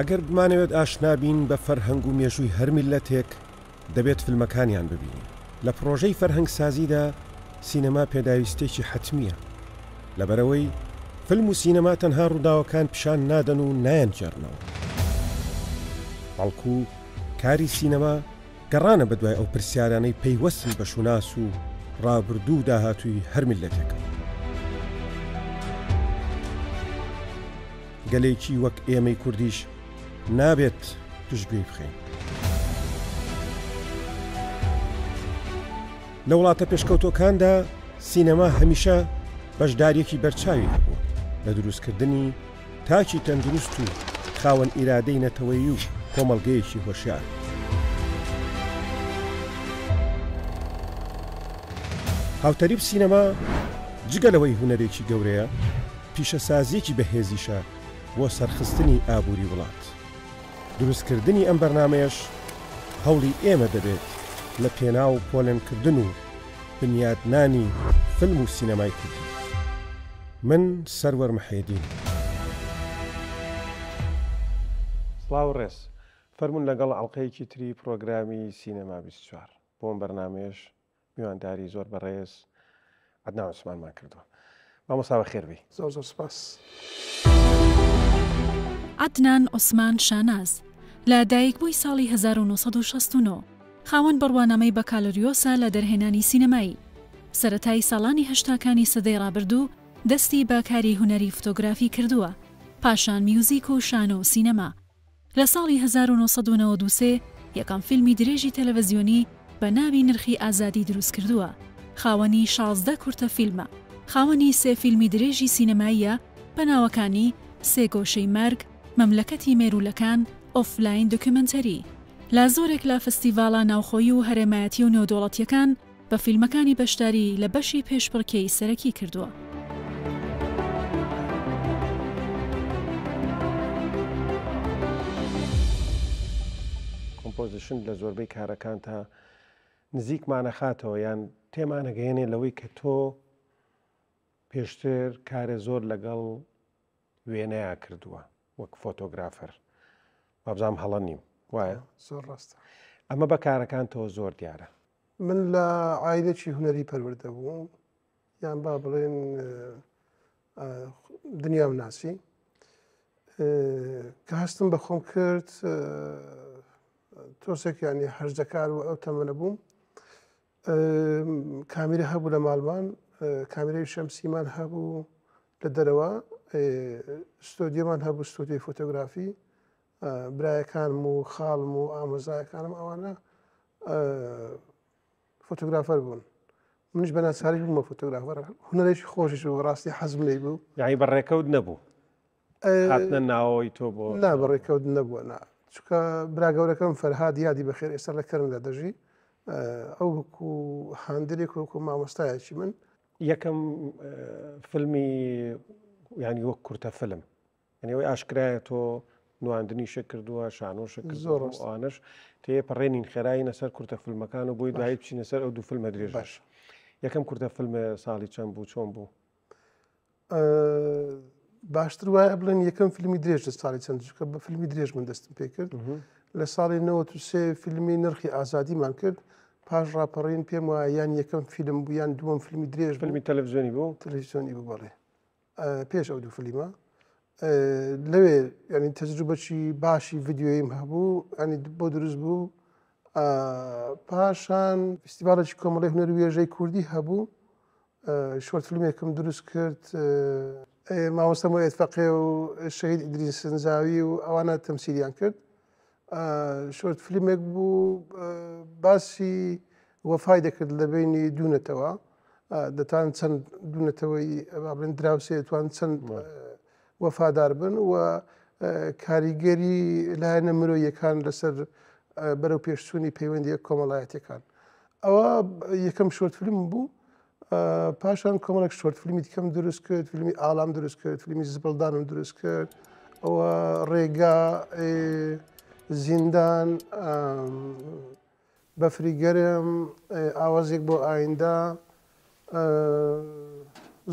ئەگەر بمانەوێت ئاشنابین بە فەرهەنگ و مێژووی هەرمیل لە تێک دەبێت فیلمەکانیان ببینین لە پرۆژەی فەرهەنگ سازیدا سینەما پێداویستێکی حتممیە لەبەرەوەی فلم و سینەما تەنها ڕووداوەکان پیشان نادەن و نایەنجێرنەوە بەڵکو کاری سینەما گەڕانە بەدوای ئەو پرسیارانەی پەیوەستن بە شوناس و ڕابردوو داهاتووی هەرمیلەتەکە گەلێکی وەک ئێمەی کوردیش نابێت توشببی بخین. لە وڵاتە پێشکەوتۆکاندا سینەما هەمیشە بەشدارێکی بەرچاوی هەبوو لە دروستکردنی تاکی تەندروست و خاوەن ئیرادەی نەتەوەی و کۆمەلگەیەکی هۆشیار. هاوتەریب سینەما جگەلەوەی هوەرێکی گەورەیە پیشەسازیەکی بەهێزیشە بۆ سەرخستنی ئابووری وڵات. دروستکردنی ئەم بەرنمەیەش هەولی ئێمە دەبێت لە پێناو پۆلێنکردن و بنیادنانی فلم و سینەمای کوردی من سەروەر محێدی سلااو ڕێز فەرمونون لەگەڵ ئەڵلقەیەکی تری پرۆگرامی سینەما 24 بۆم بەرنمێش میوانداری زۆر بەڕێز ئەدناوەسمانمان کردووە مامۆساوە خێربی زۆر زۆر سپاس. عدنان عوسمان شاناز لە دایکبووی ساڵی 1969 خاوەن بڕوانامەی بە کالریۆسا لە دەرهێنانی سینەمایی سەتای ساڵانی هەشتاکانی سەدەی ڕابرد و دەستی بەکاری هوەری فۆتۆگرافی کردووە پاشان میوزیک و شانە و سینەما لە ساڵی 1992 یەکەم فیلمی درێژی تەلەڤزیۆنی بە ناوی نرخی ئازادی دروست کردووە خاوەنی 16 کورتە فیلمە خاوەنی سێ فیلمی درێژی سینەماییە بە ناوەکانی سێگۆشەی مەرگ مەملەکەتی مێرولەکان ئۆفلاین دکمنتەری لا زۆرێک لا فستیڤاڵە ناوخۆی و هەرێمایەتی و نێودوڵەتیەکان بە فیلمەکانی بەشداری لە بەشی پێشپڕکەی سەرەکی کردووە. کۆمپۆزیشن لە زۆربەی کارەکان تا نزیکمانە خاتەوە یان تێمانەگەێنێ لەوەی کە تۆ پێشتر کارە زۆر لەگەڵ وێنەیە کردووە وەک فۆتۆگرافەر. وابزام هەڵە نیم وایە زۆر ڕاستە ئەمە بە کارەکان تۆ زۆر دیارە من لە ئایلێکی هوەری پەروەدە بووم یان با بڵێن دنیام ناسی کە هەستم بە خۆم کرد تۆسێکیانی هەرزەکار و ئەو تەمەە بووم کامیرە هەبوو لە ماڵمان کامیرەی شەمسیمان هەبوو لە دەرەوە ستۆدیەمان هەبوو ستۆدیی فۆتۆگرافی برایەکانم و خاڵم و ئامۆزایەکانم ئەوانە فۆتۆگرافەر بوون منش بە ناساری بوومە فۆتۆگرافەر هوەرێکی خۆشیش و ڕاستی حەزم لی بوو یعنی بەڕێکەوت نەبوو هاتنە ناوەوەی تۆ بۆ نا بەڕێکەوت نەبووە نا چکە براگەورەکەم فەرهاد یادی بەخێر ئێستا لە کەرمدا دەژی ئەو هاندێک وەکو مامۆستایەکی من یەکەم فلمی ینی وەک کورتە فلم ینی ئەوی ئاشکرایە تۆ نواندنیشە کردووە شانۆشە زۆرانش تەیە پڕێنین خێرایی لەسەر کورتە فلمەکان و بۆی دوایی بچینە سەر ئەو دوو فلمە درێژ باش یەکەم کورتە فلمە ساڵی چەند بوو چۆن بوو باشتر وایە بڵێن یەکەم فیلمی درێژ لە ساڵی چەندکە بە فیلمی درێژ من دەستم پێ کرد لە ساڵی 93 فیلمی نرخی ئازادیمان کرد پاش ڕاپەڕین پێم وایە یان یەکەم فیلم بوو یان دووەم فیلمی درێژ فیلمی تەلەڤزیۆنی بوو تەلەڤزیۆنی بوو بەڵێ پێش ئەو دوو فلیمە لەوێ ینی تەجروبەکی باشی یددیویم هەبوو ئەنی بۆ دروست بوو پاشان فستیبالێکی کۆمەڵی هوەر وێژەی کوردی هەبوو شوەرتلمێکم دروست کرد مامۆستەم و ئێتفەقێ و شەید ئیدری سنجاوی و ئەوانە تەمسیریان کرد شۆرت فلیمێک بوو باسی وەفای دەکرد لە بینی دوونەتەوە دەتوان چەند دوونەتەوەی بابلێن دراوسێ توان چەند وەفادار بن و کاریگەری لایەنە مرۆیەکان لەسەر بەرەو پێشچوونی پەیوەندی کۆمەڵایەتەکان. ئەوە یەکەم شۆرتفلم بوو پاشان کۆمەڵک شۆرتفلمی دیکەم دروست کرد فیلمی ئالام دروست کرد فیلمی زبڵدانم دروست کرد ئەوە ڕێگا زیندان بەفریگەرم ئاوازێک بۆ ئایندا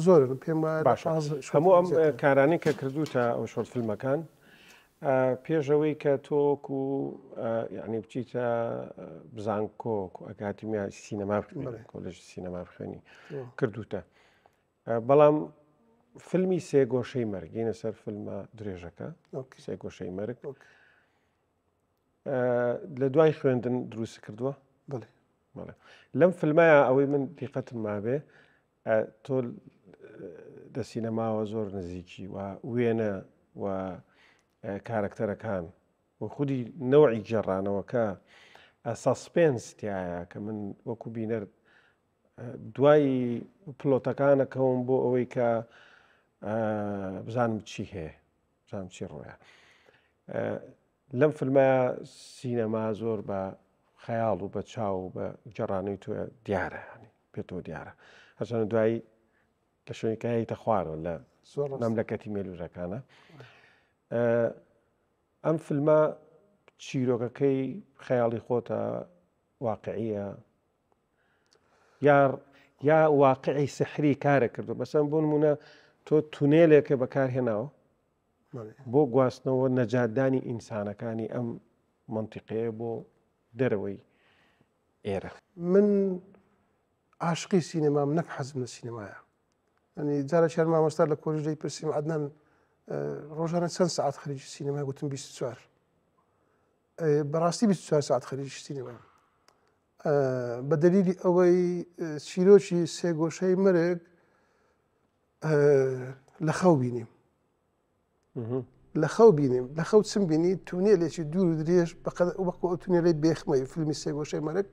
زۆر پێم هەموو ئەم کارانی کە کردو تا ئەو شۆرت فیلمەکان پێشەوەی کە تۆک و یعنی بچیتە بزانکۆک ئەکاتیمیا سینەما کۆلژ سینەما بخێنی کردوتە بەڵام فیلمی سێگۆشەی مەرگینە سەر فیلمە درێژەکە سێگۆشەی مەرگ لە دوای خوێندن دروست کردووە لەم فلمایە ئەوەی من دیقەتم مابێ تۆ لە سینەماوە زۆر نزیکی و وێنە و کارکتەرەکان و خودی نەوەی جێڕانەوەکە سەسپێنستیایە کە من وەکو بینەر دوایی پلۆتەکانەکەم بۆ ئەوەی کە بزانم چی هەیە بزانم چی ڕۆیە لەم فلمایە سینەما زۆر بە خەیاڵ و بە چاو بە جەڕانەی توە دیارە هەنی پێ تۆ دیارە هەچەنە دوایی لە شوێنکایتە خوارەوە لە مەملەکەتی مێلوورەکانە ئەم فلمە چیرۆکەکەی خەیاڵی خۆتە واقعە یار یا واقعی سحری کارە کردو بەسم بۆ نمونە تۆ تونێلێکە بەکارهێناوە بۆ گواستنەوە نەجادانی ئینسانەکانی ئەم منتیقەیە بۆ دەرەوەی ئێرە من عاشقی سینەمام نەک حەزم لە سینەمایە ئەنی جارە چیان مامۆستا لە کۆلیژدەی پرسییم عدنان ڕۆژانە چەند سعات خەریج سینەما گوتم 24 بەڕاستی 24 ساعت خەریج سینەما بە دەلیلی ئەوەی چیرۆکی سێگۆشەی مرگ لە خەو بینیم لە خەو بینیم لە خەو چم بینی تونێ لێکی دوور درێژ بە بەکو ئەو تونێ لەی بێخمەی فیلمی سێگۆشەی مەرەک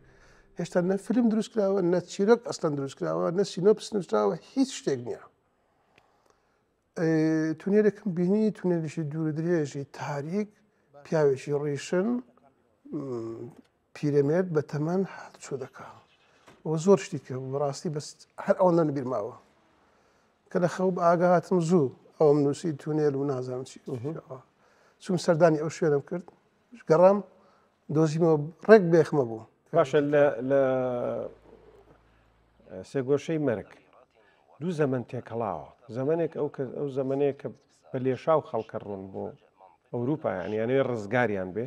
هێشتا نە فلم دروستکراوە نە چیرۆک ئەسلان دروستکراوە نە سینۆپس نووسراوە هیچ شتێک نییە تونێرێکم بینی تونێریشی دوور درێژی تاریک پیاوێکی ڕیشن پیرەمێت بە تەمەەن چۆ دەکا ئەو زۆر شتی کە بڕاستی بەست هەر ئەوەن لە نبییرماوە کە لە خەوب ئاگاهاتم زوو ئەوم نووسی تونێل و نازانم چی چوم سەردانی ئەو شوێنم کرد گەڕام دۆزیمەوە ڕێک بێخمە بوو باشە لە سێگۆشەی مەرگ دوو زەمن تێکەڵاوە زەمانێک ئەو ئەو زەمانەیە کە بە لێشاو خەڵکە ڕوون بۆ ئەوروپا یانیانێ ڕزگاریان بێ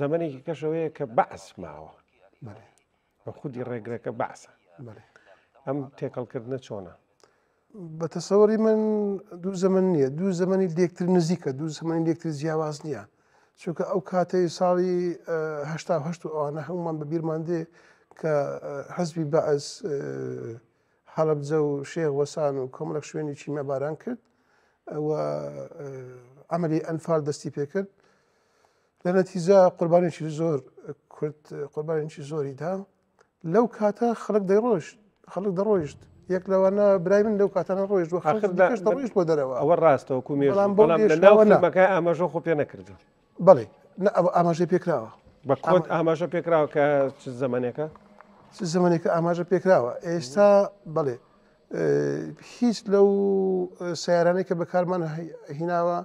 زەمانێکی کەشەوەیە کە بەعس ماوە بە خودی ڕێگرەکە باسە ئەم تێکەڵکردنە چۆنە بەتەسەوەری من دوو زەمن نییە دوو زەمەنی دێکتر نزیکە دوو زەمەنی دێکتر جیاواز نییە چونکە ئەو کاتەی ساڵیهشتا هەشت و ئەوانە هەمومان بە بیرماندێ کە حەزبی بەعز حەڵبجە و شێغ وەسان و کۆمەڵک شوێنی چیمە باران کرد ئەمەلی ئەنفال دەستی پێکرد لە نەتیزە قوربانێکی زۆر کورد قوربانێکی زۆری دا لەو کاتە خەڵک دەیڕۆشت خەڵک دەڕۆیشت یەک لەوانە برای من لەو کاتانە ڕۆیشت بۆ خەخر ڕۆیشت بۆ دەرەوە ئەوە ڕاستەوە کومێ بەڵام بەڵام لەناوەەکە ئاماژۆ خۆ پێ نەکردن. بڵێ ئاماژەی پێکراوە بە قوت ئاماژە پێکراوە کە چ زەمانێکە چ زمانێکە ئاماژە پێکراوە ئێستا بڵێ هیچ لەو سیارانەی کە بەکارمان هیناوە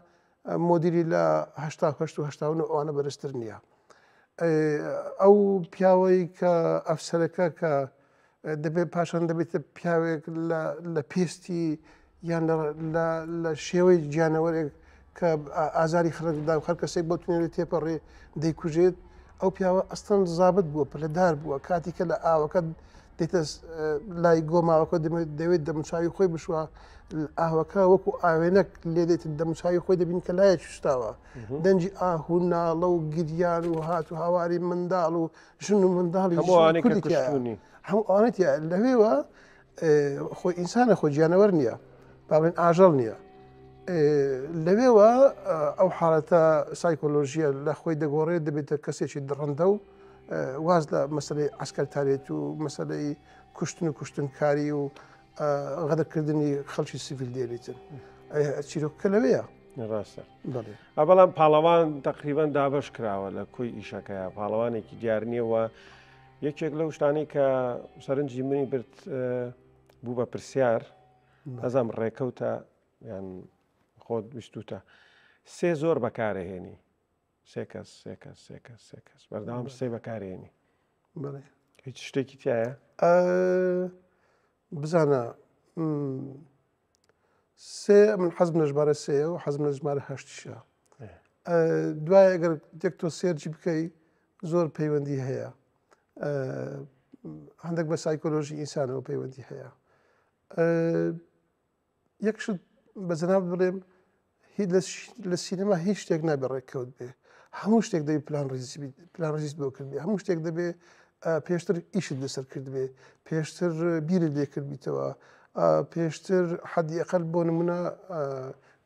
مدیری لە هه ئەوانە بەرزتر نییە ئەو پیاوەی کە ئەفسەرەکە کە دەبێت پاشان دەبێتە پیاوێک لە پێستی یان لە شێوەی گیانەوەرێک کە ئازاری خەردا هەر کەسێک بۆ تونێت تێپەڕێ دەیکوژێت ئەو پیاوە ئەستن زابت بووە پلەدار بووە کاتی کە لە ئاوەکە دێتە لای گۆماوەکە دەوێت دەموچوی خۆی بشوە ئاهوەکە وەکو ئاوێنەک لێ دێت دەموچوی خۆی دەبین کە لایە شتاوە دەنجی ئاهو ناڵە و گریان و هات و هاواری منداڵ و ژن و منداڵی هەموو ئاەتە لەوێوە خۆی ئینسانە خۆ گیانەوە نییە باڵێن ئاژەڵ نییە لەوێوە ئەو حالەتە سایکۆلۆژیە لە خۆی دەگۆڕێت دەبێتە کەسێکی دڕندە و واز لە مەسلەی ئەسکەرتارێت و مەسلەی کوشتن و کوشتنکاری و غەدەکردنی خەڵکی سیڤیل دێریتن چیرۆکە لەوەیە ڕاستە بەڵام پاڵەوان تقریبان دابش کراوە لە کوی ئیشەکەیە پاڵەوانێکی دیار نیەوە یەکێک لە شتانی کە سەرنجی منی برد بوو بە پرسیار ئەزام ڕێکەوتە یان خۆت بیستوتە سێ زۆر بەکارهێنی سێ کەس سێ کەس سێ کەس سێ کەس بەرداوام سێ بەکارهێنی هیچ شتێکی تایە بزانە سێ من حەزم نەژمارە سەیە و حەزم نەژمارە هەشتیشە دوای ئەگەر دێک تۆ سێرجی بکەی زۆر پەیوەندی هەیە هەندێک بە سایکۆلۆژی ئینسانەوە پەیوەندی هەیە یەکشت بە زەناب بڵێم هیچ لە سینەما هیچ شتێک نابێ ڕێککەوت بێ هەموو شتێک دەبێت پلان پلان ڕزیست بۆ کردێ هەموو شتێک دەبێ پێشتر ئیشت لەسەر کرد بێ پێشتر بیرت لێکرد بیتەوە پێشتر حەدیقل بۆ نمونە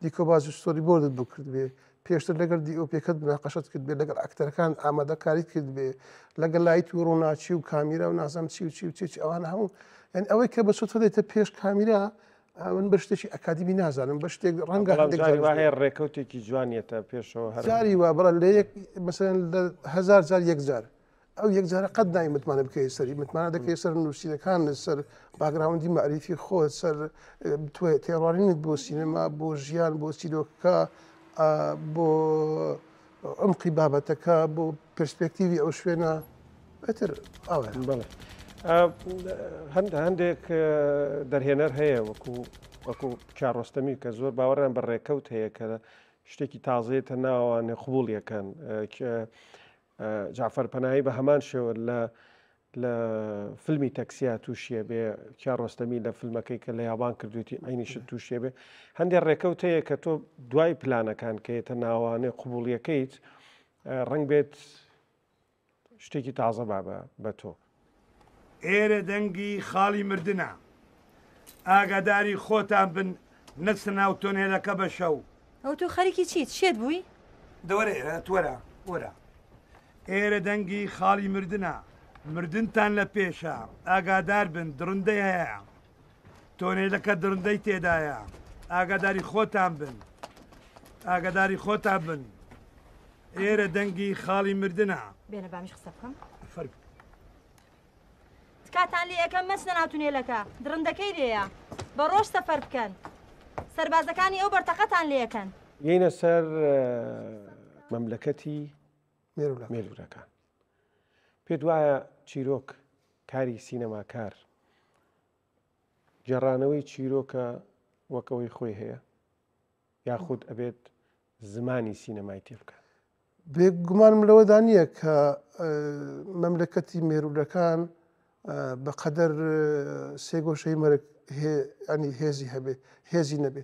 دیکۆباز و سۆری بۆردت بوو کرد بێ پێشتر لەگەر دیOPەکەت بناقەشت کرد بێ لەگەر ئەکتەرەکان ئامادە کاریت کرد بێ لەگە لایت و ڕووناچی و کامیرا و نازام چی و چی و چێکی ئەوان هەموو ئەوەی کە بە سوتە دێتە پێش کامیرا من بەشتێکی ئەکادمی نازانم بە شتێک ڕەنگە هەیە ڕێکەوتێکی جوانیەتە پێشەوە هەزاری وا بڕە لە یەک مەسەهزار جار یەکجار ئەو یەکجارە قەت دای متمانە بکەی سەری متمانە دەکەی سەر نووسینەکان سەر باگراوندی معریفی خۆت سەر تێڕوانینت بۆ سینەما بۆ ژیان بۆ سیرۆکە بۆ ئەمقی بابەتەکە بۆ پرسپێکتیوی ئەو شوێنە بەتر ئاوە بڵێ. هەندێک دەرهێنەر هەیە وەکو وەکو چاڕۆستەمی کە زۆر باوەڕیان بە ڕێکەوت هەیە کە شتێکی تازێتە ناوە نەخبوڵیەکەن جافەر پەناایی بە هەمان شێوە لە لە فیلمی تەکسیا تووشە بێ کیا ڕۆستەمی لە فیلمەکەی کە لە یابان کردوێتی ئەینیشت تووشێ بێ هەندێک ڕێکەوت هەیە کە تۆ دوای پلانەکان کەێتە ناوانێ قوبولیەکەیت ڕنگ بێت شتێکی تازە با بە تۆ. ئێرە دەنگی خاڵی مردە ئاگاداری خۆتان بن نەچە ناو تۆنێرەکە بە شەو ئەو تۆ خەریکی چیت شێت بووی دەوەرە ئێرە تۆرە وەرە ئێرە دەنگی خاڵی مردە مردنتان لە پێشە ئاگادار بن درندەی هەیە تۆنێلەکە درندەی تێدایە ئاگاداری خۆتان بن ئاگاداری خۆتان بن ئێرە دەنگی خاڵی مردە بێنە بامیش قسە بکەم فەرک تکاتان لێ یەکەم مەچ نەناتونێلەکە درندەکەی لێیە بە ڕۆژ سەفەر بکەن سربازەکانی ئەو بەرتەقەتان لێەکەن یینە سەر مەملەکەتی مێلوورەکان پێت وایە چیرۆک کاری سینەماکار جێڕانەوەی چیرۆکە وەکەوەی خۆی هەیە یاخود ئەبێت زمانی سینەمای تێ بکە بێگومانم لەوەدا نییە کە مەملەکەتی مێرولەکان بە قەدەر سێگۆشەی مەرگ ئەنی هێزی هەبێ هێزی نەبێ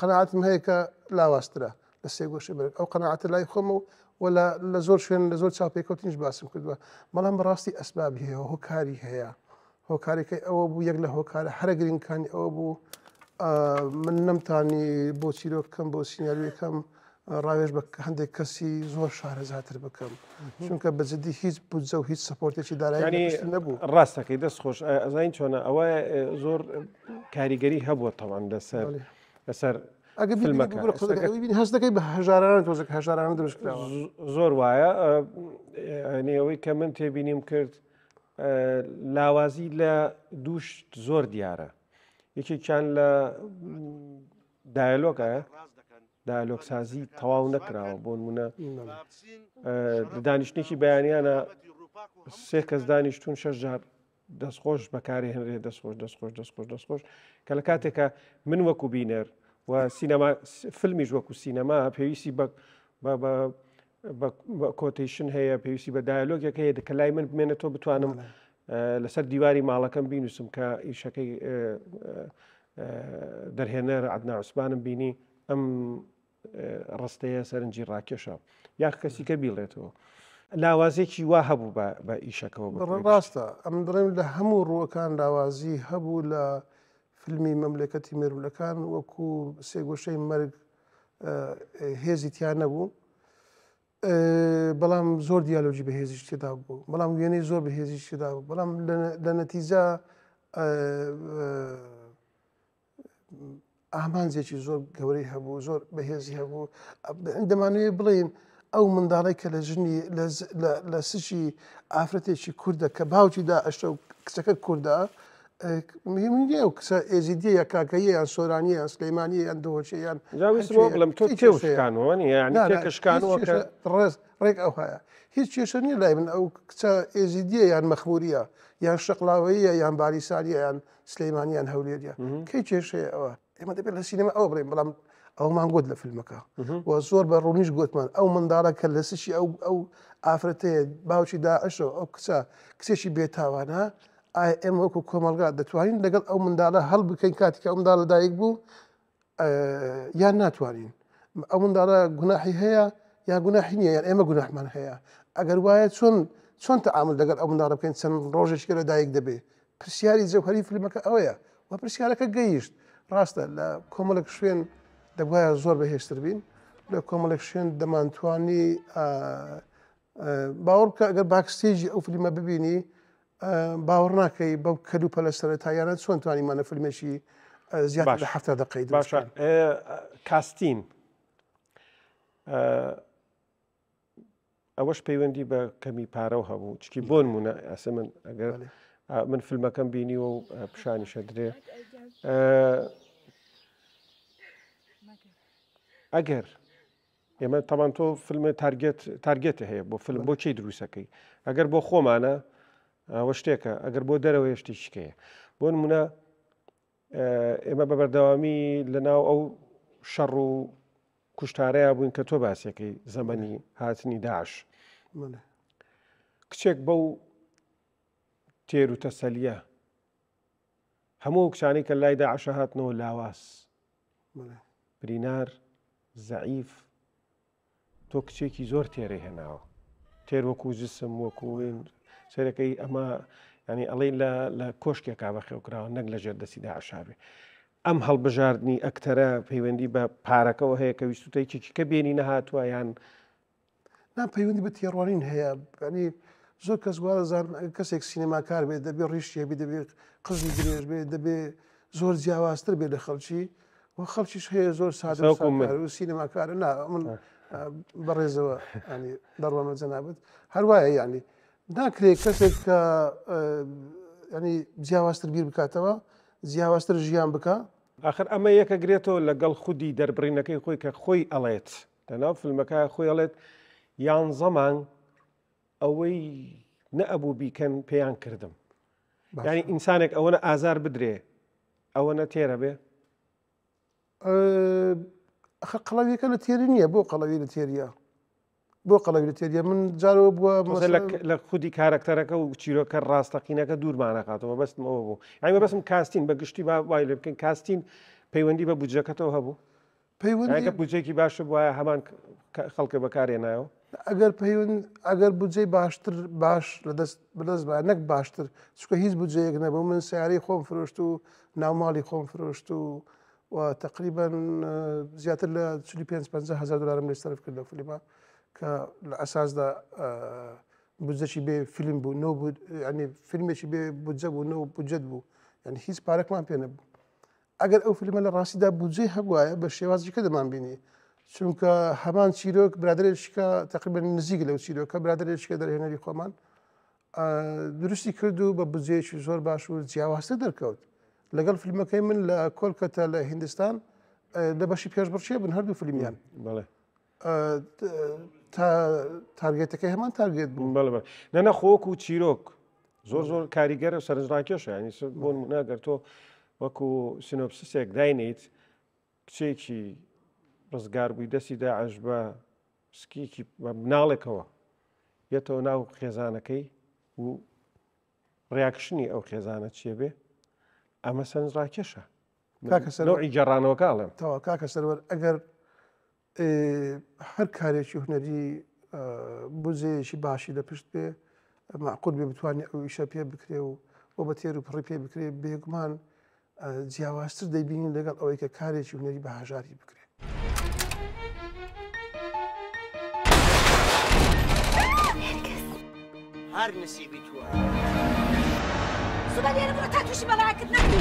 قەنەعاتم هەیە کە لاوااسترا لە سێگۆشەی مەرگ ئەو قەنەعاتە لای خۆمە و وەلا لە زۆر شوێن لە زۆر چاپێکوتنیش باسم کردووە بەڵام بەڕاستی ئەسبابی هەیە هۆکاری هەیە هۆکارێکی ئەوە بوو یەک لە هۆکارە هەرە گرینکانی ئەوە بوو من نەمتانی بۆ چیرۆکەکەم بۆ سینیارویەکەم ڕاوێژ بە هەندێک کەسی زۆر شارەزاتر بکەم چونکە بەجددی هیچ بودجە و هیچ سپۆرتێکی دارایی نەبوو ڕاستەکەی دەست خۆش ئەزین چۆنە ئەوە زۆر کاریگەری هەبووە تەوام لەسەر لەسەر هەستەکەی بە هەژاران تۆزک هەژاران دروستکراوە زۆر وایە نێەوەی کە من تێبینیم کرد لاوازی لە دووشت زۆر دیارە یەکێکیان لە دایلۆکە دالۆکسازی تەواو نەکراوە بۆ نمونە دانیشتێکی بەیانیانە سێ کەس دانیشتون شەش جار دەستخۆش بەکاری هەنرێ دەستخۆش دەستخۆش دەستخۆش دەستخۆش کە لە کاتێکە من وەکو بینەر و سینەما فلمیش وەکو سینەما پێویستی کۆتیشن هەیە پێویستی بە دایلۆگیەکە هەیە دەکە لای من بمێنێت تۆ بتوانم لەسەر دیواری ماڵەکەم بینوسم کە ئیشەکەی دەرهێنەر عدنا عوسبانم بینی ئەم ڕستەیە سەرنجی ڕاکێشە یاخ کەسی کە بیڵێتەوە. لاوازێکی وا هەبوو بە ئیشەکەەوە ڕاستە ئەم دڕێم لە هەموو ڕوەکان لاوازی هەبوو لە فیلمی مەملەکەتی مێرولەکان وەکو سێگۆشەی مەرگ هێزی تیانە بوو بەڵام زۆر دیالۆژی بە هێزیش تێدا بوو بەڵام وێنەی زۆر بە هێزیش تێدا بوو بەڵام لە نەتیزە ئامانزێکی زۆر گەورەی هەبوو زۆر بەهێزی هەبوو دەمانوێت بڵێن ئەو منداڵی کە لە ژنی لە سشی ئافرەتێکی کووردە کە باوکی دا ئەشتە کچەکە کووردا مهمنیە و کسە ئێزیدیە یا کاکەیە یان سۆرانیە یان سلەیمانیە یان دۆچیان بڵم تۆشکانەوەڕێز ڕێک ئەو هەیە هیچ کێشە نیە لای من ئەو کچە ئێزیدیە یان مەخموریە یان شەقلاوەیە یان باریسانیە یان سلەیمانیان هەولێریە کەی کێشەیە ئەوە ئێمە دەبێت لە سینەما ئەو بڵێن بەڵام ئەومان گوت لە فیلمەکە وە زۆر بە ڕوونیش گوتمان ئەو منداڵە کە لە سشی ئەو ئەو ئافرەتەیە باوکی دا ئەشە ئەو کچە کسێکی بێتاوانە ئایا ئێمە وەکو کۆمەلگا دەتوانین لەگەڵ ئەو منداڵە هەڵ بکەین کاتیکە ئەو منداڵە دایک بوو یان ناتوانین ئەو منداڵە گوناحی هەیە یا گوناحی نیە یان ئێمە گوناحمان هەیە ئەگەر وایە چۆن چۆن تەعامل لەگەر ئەو منداڵە بکەین چەند ڕۆژێشکە لە دایک دەبێ پرسیاری جەوهری فلمەکە ئەوەیە و پرسیارەکە گەیشت ڕاستە لە کۆمەڵک شوێن دەبواە زۆر بەهێشتر بین لە کۆمەڵک شوێن باور که اگر باکسستێژی ئەو فلیمە ببینی باوەڕ ناکەی بەو کەلوپە لە سەرەتایانە چۆن توانیمانە فلمێکی زیات لە هەفتە دەقیت باشه کاستین پیوندی پەیوەندی کمی پاره پارەو هەبوو چکی بۆن مونە ئەس من ئەگەر من فلمەکەم بینیوە و پیشانی شەدرێ ئەگەر ئێمە تەوان تۆ فلمە تارگێتە هەیە بۆ فلم بۆ چی دروستەکەی ئەگەر بۆ خۆمانە ئەوە شتێکە ئەگەر بۆ دەرەوە هێشتی شکەیە بۆ نمونە ئێمە بە بەردەوامی لەناو ئەو شەڕ و کوشتارەیە بووین کە تۆ باسیەکەی زەمەنی هاتنی داش کچێک بەو تێر و تەسەلیە هەموو کچانی کە لای داعشە هاتنەوە لاوااز برینار زعیف تۆ کچێکی زۆر تێرەی هێناوە تێر وەکو جسم وەکو سەرەکەی ئەمە ینی ئەڵین لە کۆشکێکا بەخێوکراوە نەک لە ژێر دەسیدا عشاابێ ئەم هەڵبژاردننی ئەکتەرە پەیوەندی بە پارەکەەوە هەیە کە ویستوتەی چێکی کە بێنی نەهاتووە یان نام پەیوەندی بە تێڕوانین هەیە ینی زۆر کەس وارەزار کەسێک سینەماکار بێت دەبێت ڕیشتێبی دەبێت قزی درێژ بێت دەبێت زۆر جیاوازتر بێت لە خەڵکی وە خەڵکیش هەیە زۆر سادە سینەماکارە نا من بەڕێزەوە دەڕوەمە جەنابێت هەروایە ینی ناکرێت کەسێک کە ینی جیاواستر بیر بکاتەوە جیاواستر ژیان بک آخر ئەمە یەکە گرێتەوە لەگەڵ خودی دەربڕینەکەی خۆی کە خۆی ئەڵێت تەناو فلمەکە خۆی ئەڵێت یان زەمان ئەوەی نەبوو بیکەن پێیان کردم ینی ئینسانێک ئەوەنە ئازار بدرێ ئەوەنە تێرە بێ قەڵاویەکە لە تێری نییە بۆ قەڵەوی لە تێریە بۆ قەڵەوی لە تێریە من جارەوە بووە لە خودی کارکتەرەکە و چیرۆکە ڕاستەقینەکە دوورمانەکاتەوە بەستمەوە بوو ئەمە بەسم کاستین بە گشتی وای لێ بکەین کاستین پەیوەندی بە بجەکەتەوە هەبوو پەیوەندکە بجێکی باشە وایە هەمان خەڵکە بەکارێنایەوە ئەگەر پەیوەند ئەگەر بجێ باشتر باش بەدەست بە نەک باشتر چکە هیچ بجەیەک نەبوو من سیارەی خۆم فرۆشت و ناوماڵی خۆم فرۆشت و و تقریبا زیاتر لە چلی پێ هزار دلارم لێ سەرف کرد لە فلیما کە لە ئەساسدا بجەشی بێ فیلم بوو نە بوو ینی فیلمێکی بێ بجە بوو نە بجد بوو یعنی هیچ پارێکمان پێ نەبوو ئەگەر ئەو فیلمە لە ڕاستیدا بجێ هەبواە بە شێوازیکە دەمان بینی چونکە هەمان چیرۆک برادێکشکە تقریبا نزیک لەو چیرۆکە برادێکشکە دەرهێنەری خۆمان دروستی کرد و بە بجێکی زۆر باش و جیاوازتە دەرکەوت لەگەڵ فیلمەکەی من لە کۆلکەتە لە هندستان لە بەشی پێشبڕچیە بن هەردوو فلیمیان تارگێتەکە هەمان تارگێت بوون نەنە خۆک و چیرۆک زۆر زۆر کاریگەرە سەرنجڕاکێش ینی بۆ ناگەر تۆ وەکو سینۆپسسێک داینیت کچێکی ڕزگار بووی دەستی داعش بە سکیکی ناڵێکەوە یەتەوە ناو خێزانەکەی و ڕاکشنی ئەو خێزانە چیە بێ ئەمە سنجڕاکێشە کاکەسەرەوەی جێڕانەوەکڵێم تەوا کاکە سەرەر ئەگەر هەر کارێکی هوەری بزەیەکی باشی لە پشت بێ معقول بێ بتوانێت ئەو ئیشە پێ بکرێ و بۆ بە تێر و پڕی پێ بکرێ بێگومان جیاوازتر دەیبینی لەگەڵ ئەوەی کە کارێکی هوەری بە هاژاری بکرێت هەر نسیبی توە. زوبە لێرە بۆ تا تووشی بەڵاکرد نەبی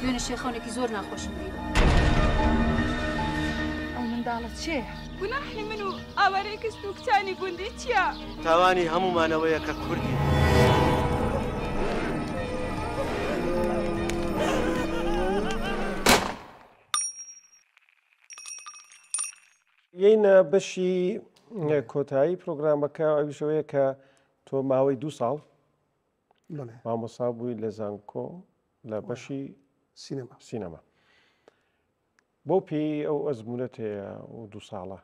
دوێنە شێخەونێکی زۆر ناخۆشم دی ئەو منداڵە چێ؟ گوناحی من و ئاوارێکس و کچانی گوندی چییە؟ تاوانی هەمومانەوەیە کە کوردی. یینە بەشی کۆتایی پرۆگرامەکە ئەویشەوەیە کە تۆ ماوەی دو ساڵ مامۆسا بووی لە زانکۆ لە بەشی سینەما سینەما بۆ پێی ئەو ئەزمونەت هەیە و دو ساڵە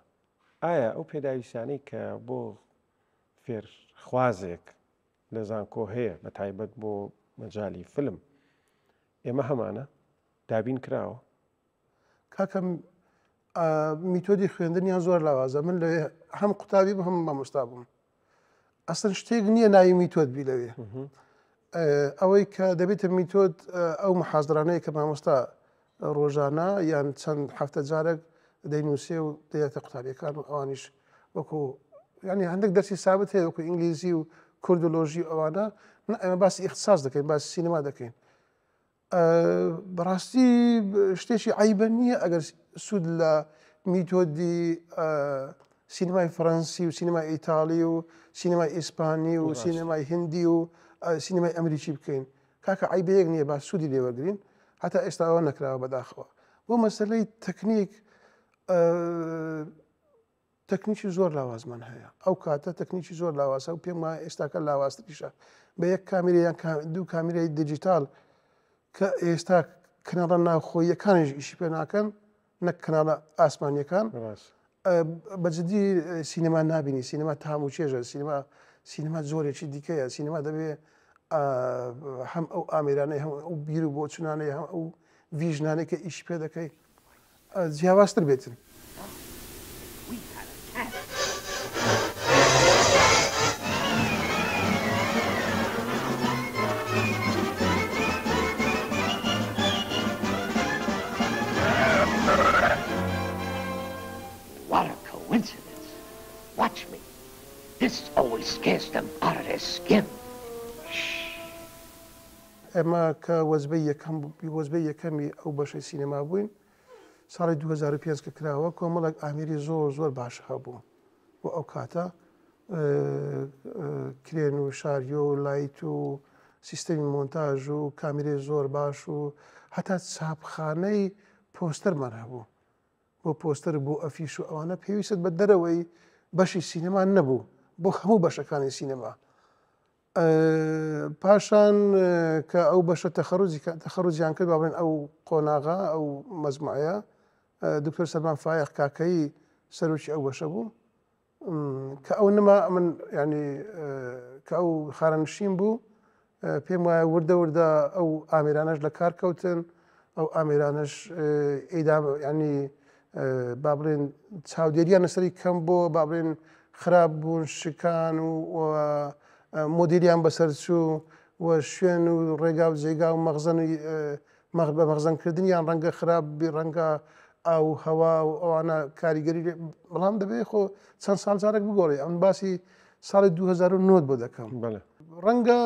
ئایا ئەو پێداویستانی کە بۆ فێرخوازێک لە زانکۆ هەیە بە تایبەت بۆ مەجای فلم ئێمە هەمانە دابین کراوە کاکەم میتۆدی خوێندنیان زۆر لاوازە من لەوێ هەم قوتابی بە هەم مامۆستا بووم ئەسن شتێک نییە ناوی میتۆت بی لەوێ ئەوەی کە دەبێتە میتۆت ئەو محازرانەیە کە مامۆستا ڕۆژانە یان چەند هەفتە جارێک دەینووسێ و دەیەتە قوتابیەکان و ئەوانیش وەکو ینی هەندێک دەرسی سابت هەیە وەکو ئینگلیزی و کوردلۆژی ئەوانە ئەمە باسی ئیخساس دەکەین باسی سینەما دەکەین بەڕاستی شتێکی عیبە نییە ئەگەر سوود لە میتۆدی سینمای فەرەنسی و سینما ئیتاالی و سینما ئیسپانی و سینمای هندی و سینمای ئەمریکی بکەین کاکە ئایبەیەک نییە با سوودی لێوەگرین هەتا ئێستا ئەوە نەکراوە بەداخەوە بۆ مەسلەی تەکنیک تەکنیکی زۆر لاوازمان هەیە ئەو کاتە تەکنیکی زۆر لاواسە و پێم وایە ئێستاکە لاوااستریشە بە یەک کامیریان دوو کامیرای دیجیتال کە ئێستا کنەڵە ناوخۆیەکانیش ئیشی پێ ناکەن نەک کناڵە ئاسمانیەکان بەجددی سینەما نبینی سینەما تام و چێژە سینەما سینەما زۆرێکی دیکەیە سینەما دەبێت هەم ئەو ئامرانەی هەم ئەو بیر و بۆچنانەی هەم ئەو ویژنانێک کە ئیش پێ دەکەی جیاوازتر بێتن. Watch me. This always scares them out of their skin. ئەمە کە وەزبەی یەکەم وەزبەی یەکەمی ئەو بەشەی سینەما بووین ساڵی 2005 کە کراوە کۆمەڵک ئامیری زۆر زۆر باش هەبوو بۆ ئەو کاتە کرێن و شاریۆ و لایت و سیستەمی مۆنتاژ و کامیرێ زۆر باش و هەتا چاپخانەی پۆستەرمان هەبوو بۆ پۆستەر بۆ ئەفیش و ئەوانە پێویست بە دەرەوەی بەشی سینەما نەبوو بۆ هەموو بەشەکانی سینەما پاشان کە ئەو بەشە تەخەرزیان کرد بابن ئەو قۆناغا ئەو مەزمایە دکتۆر سەرمان فایق کاکەی سەرۆکی ئەو بەشە بوو کە ئەو نما من ینی کە ئەو خارەنشین بوو پێم وایە وردە وردە ئەو ئامێرانەش لە کار کەوتن ئەو ئامێرانش ینی با بڵێن چاودێریان لەسەری کەم بۆ با بڵێن خراپ بوون شکان و مدیریان بەسەر چوو وە شوێن و ڕێگا و جێگا و مەغزن و بە مەغزنکردنیان ڕەنگە خراپ ڕەنگە ئاو هەوا و ئەوانە کاریگەری بەڵام دەبێت خۆ چەند سال جارێک بگۆڕی ئەم باسی ساڵی 2009 بۆ دەکەم ڕەنگە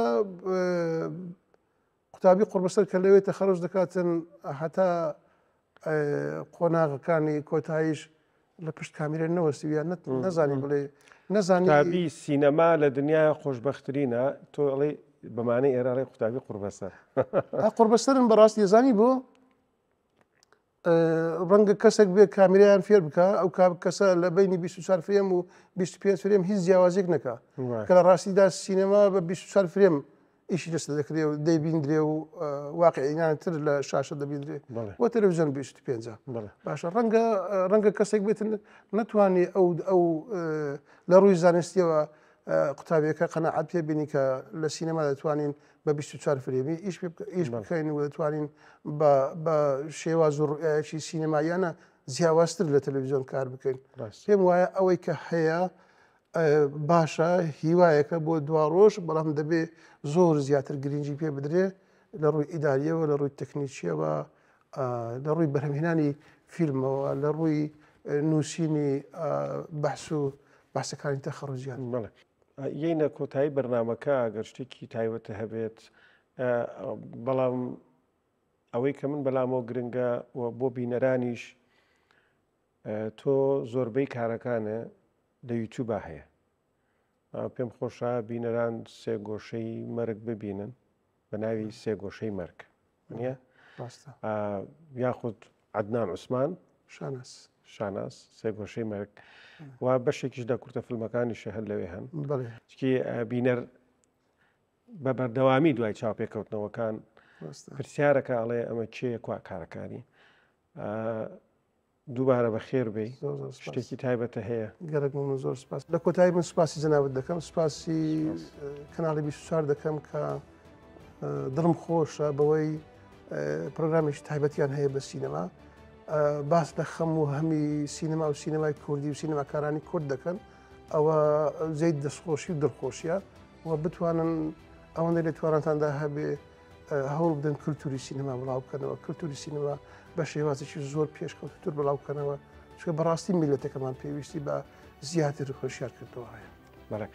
قوتابی قوربەسەر کە لەوێتە خەرۆش دەکاتن هەتا قۆناغەکانی کۆتاییش لە پشت کامیرێن نەوەستی یان نەزانین بڵێ نزانانی سینەما لە دنیای خۆشببختترینە تۆڵێ بەمانەی ئێرارەی قوتابی قوربەسەر قوربەسەرن بەڕاستی ێزانی بۆ ڕەنگە کەسێک بێ کامیریان فێر بکە ئەو کەسە لە بینی 24 فرێم و 25 فرێم هیچ جیاوازێک نەکە کە لە ڕاستیدا سینەما بە 24 فرێم ئیشی لەست دەکرێ و دەیبیندرێ و واقعینانتر لە شاشە دەبیندرێ وە تەلەڤزیۆن بیست پێ باشە ڕەنگە ڕەنگە کەسێک بێتن نتوانێ ئەو ئەو لە ڕووی زانستیەوە قوتابیەکە قەنەعات پێبینی کە لە سینەما دەتوانین بە 24 فرێمی ئیش بکەین و دەتوانین بە شێواز ڕایکی سینەمایانە زیاواستر لە تەلەڤزیۆن کار بکەین پێم وایە ئەوەی کە هەیە باشە هیوایەکە بۆ دوا ڕۆژ بەڵام دەبێ زۆر زیاتر گرنگجی پێ بدرێ لە ڕووی ئیداریەوە لە ڕووی تەکنیکیەوە لە ڕووی بەرهمهێنانی فیلمەوە لە ڕووی نووسینی بەحس و باسەکانی تەخەڕۆژیان بڵێ یینە کۆتایی بەرنمەکە گەشتێکی تایبەتە هەبێت بەڵام ئەوەی کە من بەلامەوە گرنگە بۆ بینەرانیش تۆ زۆربەی کارەکانە لە یوتوبا هەیە پێم خۆشە بینەران سێگۆشەی مەرگ ببینن بە ناوی سێگۆشەی مەرگ نیە یاخود عدنان عوسمان شانس شاناس سێگۆشەی مەرگ و بەشێکیشدا کورتە فلمەکانی شەهر لەوێ هەن چکی بینەر بە بەردەوامی دوای چاپێککەوتنەوەکان پرسیارەکە ئەڵێ ئەمە چێ کوا کارەکانی دووبارە بە خێر بێ شتێکی تایبەتە هەیە گەرەک زۆر سپاس لە کۆتایی من سوپاسی جەناوت دەکەم سوپاسی کەناڵی بیشار دەکەم کە دڵم خۆشە بەوەی پرۆگرامێکی تایبەتیان هەیە بە سینەما باس لە خەم و هەمی سینەما و سینەمای کوردی و سینەماکارانی کورد دەکەن ئەوە زەید دەستخۆشی و دڵخۆشیە و بتوانن ئەوەندە لێ توانانتاندا هەبێ هەوڵ بدەن کللتوری سینەما بڵاو بکەنەوە کللتوری سینەما بە شێوازێکی زۆر پێشکەوتتر بڵاوکەنەوە چکە بەڕاستی میلەتەکەمان پێویستی بە زیاتر خۆشیار کردەوەە بەرە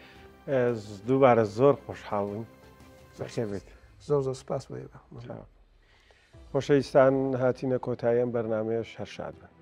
دووبارە زۆر خۆشحاڵین بێت زۆر زۆر سپاس بێ خۆشەویستان هاتیینە کۆتاییان بەرنمەیە هەرشاد بن